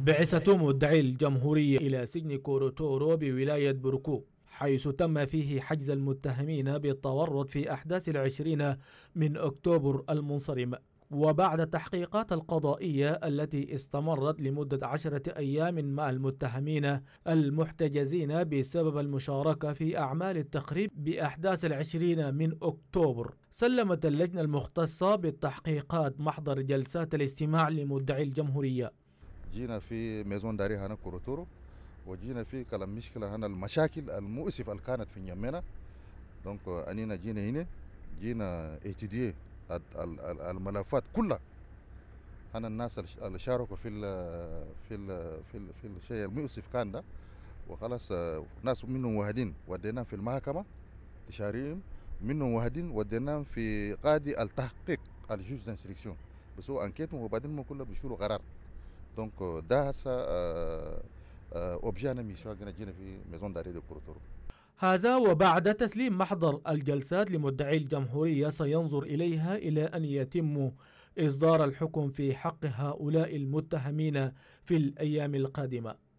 بعث مدعي الجمهورية إلى سجن كوروتورو بولاية بوركو حيث تم فيه حجز المتهمين بالتورط في أحداث العشرين من أكتوبر المنصرم وبعد تحقيقات القضائية التي استمرت لمدة عشرة أيام مع المتهمين المحتجزين بسبب المشاركة في أعمال التخريب بأحداث العشرين من أكتوبر سلمت اللجنة المختصة بالتحقيقات محضر جلسات الاستماع لمدعي الجمهورية جينا في ميزون داري هنا كوروتورو وجينا في كلام مشكله هنا المشاكل المؤسفه اللي كانت في نيامنا دونك انينا جينا هنا جينا اتدي الملفات كلها هنا الناس اللي شاركوا في الـ في الـ في, الـ في الشيء المؤسف كان ده وخلاص ناس منهم واحدين وديناهم في المحكمه تشاريهم منهم واحدين وديناهم في قاضي التحقيق الجوج دانستريكسيون بس هو انكيتهم وبعدين ما كله بيشيلوا قرار دونك ده هسه اوبجينا ميسيو جينا في ميزون داري دي كورتورو هذا وبعد تسليم محضر الجلسات لمدعي الجمهورية سينظر إليها إلى أن يتم إصدار الحكم في حق هؤلاء المتهمين في الأيام القادمة